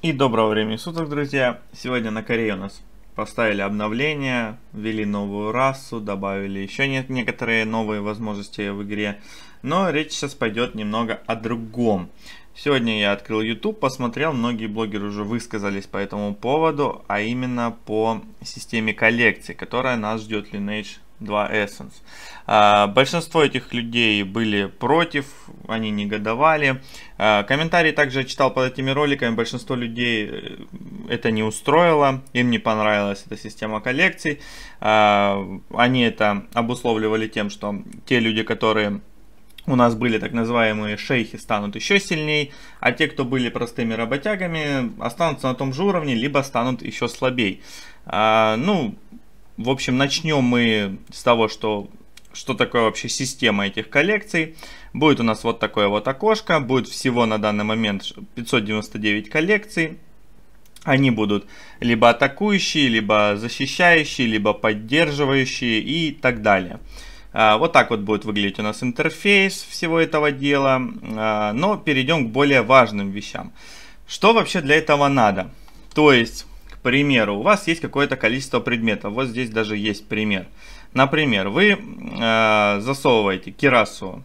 И доброго времени суток, друзья! Сегодня на Корее у нас поставили обновление, ввели новую расу, добавили еще некоторые новые возможности в игре. Но речь сейчас пойдет немного о другом. Сегодня я открыл YouTube, посмотрел, многие блогеры уже высказались по этому поводу, а именно по системе коллекции, которая нас ждет Lineage два Essence. А, большинство этих людей были против, они негодовали. А, комментарии также читал под этими роликами. Большинство людей э, это не устроило, им не понравилась эта система коллекций. А, они это обусловливали тем, что те люди, которые у нас были так называемые шейхи, станут еще сильней, а те, кто были простыми работягами, останутся на том же уровне, либо станут еще слабей. ну, в общем, начнем мы с того, что, что такое вообще система этих коллекций. Будет у нас вот такое вот окошко, будет всего на данный момент 599 коллекций. Они будут либо атакующие, либо защищающие, либо поддерживающие и так далее. А, вот так вот будет выглядеть у нас интерфейс всего этого дела. А, но перейдем к более важным вещам. Что вообще для этого надо? То есть примеру, у вас есть какое-то количество предметов. Вот здесь даже есть пример. Например, вы э, засовываете кирасу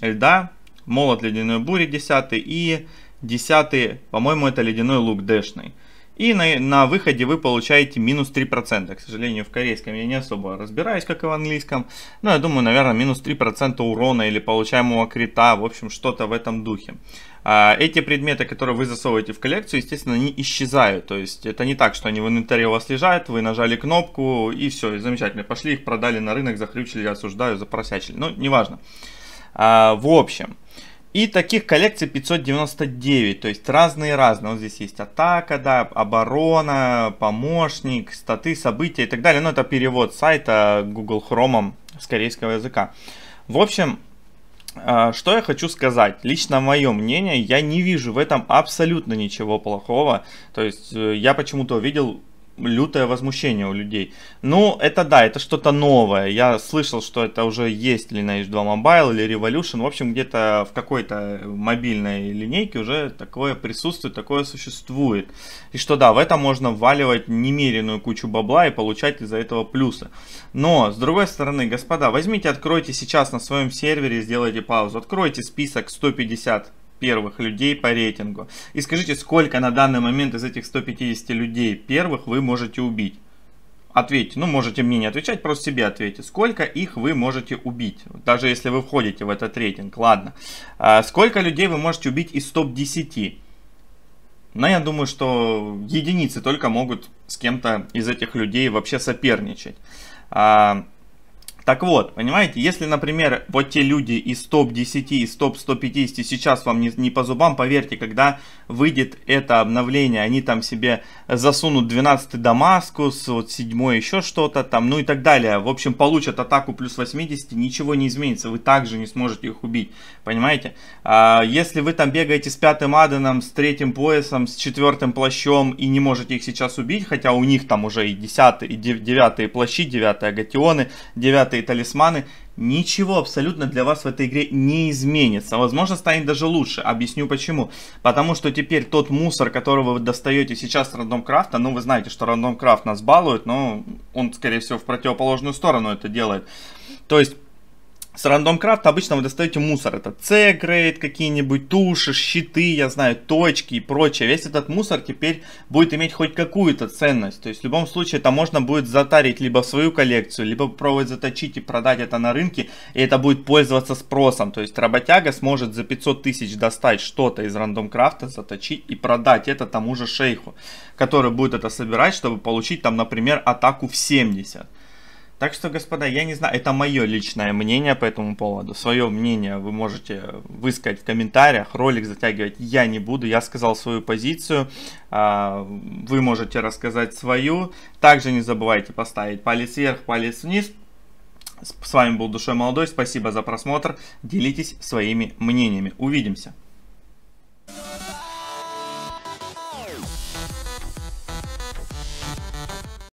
льда, молот ледяной бури 10 и 10, по-моему, это ледяной лук дэшный. И на, на выходе вы получаете минус 3%. К сожалению, в корейском я не особо разбираюсь, как и в английском. Но я думаю, наверное, минус 3% урона или получаемого крита. В общем, что-то в этом духе. А, эти предметы, которые вы засовываете в коллекцию, естественно, не исчезают. То есть это не так, что они в инвентаре у вас лежат, вы нажали кнопку и все, и замечательно. Пошли их продали на рынок, захрючили, осуждаю, запросячили. Ну, неважно. А, в общем, и таких коллекций 599, то есть разные-разные. Вот здесь есть атака, да, оборона, помощник, статы, события и так далее. Но это перевод сайта Google Chrome с корейского языка. В общем, э, что я хочу сказать. Лично мое мнение, я не вижу в этом абсолютно ничего плохого. То есть э, я почему-то увидел лютое возмущение у людей. Ну, это да, это что-то новое. Я слышал, что это уже есть ли на Lineage 2 Mobile или Revolution. В общем, где-то в какой-то мобильной линейке уже такое присутствует, такое существует. И что да, в это можно вваливать немеренную кучу бабла и получать из-за этого плюсы. Но, с другой стороны, господа, возьмите, откройте сейчас на своем сервере, сделайте паузу, откройте список 150 первых людей по рейтингу. И скажите, сколько на данный момент из этих 150 людей первых вы можете убить? Ответьте, ну можете мне не отвечать, просто себе ответьте, сколько их вы можете убить, даже если вы входите в этот рейтинг, ладно. А сколько людей вы можете убить из топ-10? Но ну, я думаю, что единицы только могут с кем-то из этих людей вообще соперничать. А, так вот, понимаете, если, например, вот те люди из топ-10, из топ-150 сейчас вам не, не по зубам, поверьте, когда выйдет это обновление, они там себе засунут 12-й Дамаскус, вот 7 еще что-то там, ну и так далее. В общем, получат атаку плюс 80, ничего не изменится, вы также не сможете их убить, понимаете? А если вы там бегаете с пятым Аденом, с третьим поясом, с четвертым плащом и не можете их сейчас убить, хотя у них там уже и 10 и 9 плащи, 9 агатионы, 9 и талисманы, ничего абсолютно для вас в этой игре не изменится. Возможно, станет даже лучше. Объясню почему. Потому что теперь тот мусор, которого вы достаете сейчас с рандом крафта, ну вы знаете, что рандом крафт нас балует, но он, скорее всего, в противоположную сторону это делает. То есть с рандомкрафта обычно вы достаете мусор. Это C-грейд, какие-нибудь туши, щиты, я знаю, точки и прочее. Весь этот мусор теперь будет иметь хоть какую-то ценность. То есть в любом случае это можно будет затарить либо в свою коллекцию, либо попробовать заточить и продать это на рынке. И это будет пользоваться спросом. То есть работяга сможет за 500 тысяч достать что-то из рандомкрафта, заточить и продать это тому же шейху, который будет это собирать, чтобы получить там, например, атаку в 70. Так что, господа, я не знаю, это мое личное мнение по этому поводу. Свое мнение вы можете высказать в комментариях. Ролик затягивать я не буду. Я сказал свою позицию. А, вы можете рассказать свою. Также не забывайте поставить палец вверх, палец вниз. С вами был Душой Молодой. Спасибо за просмотр. Делитесь своими мнениями. Увидимся.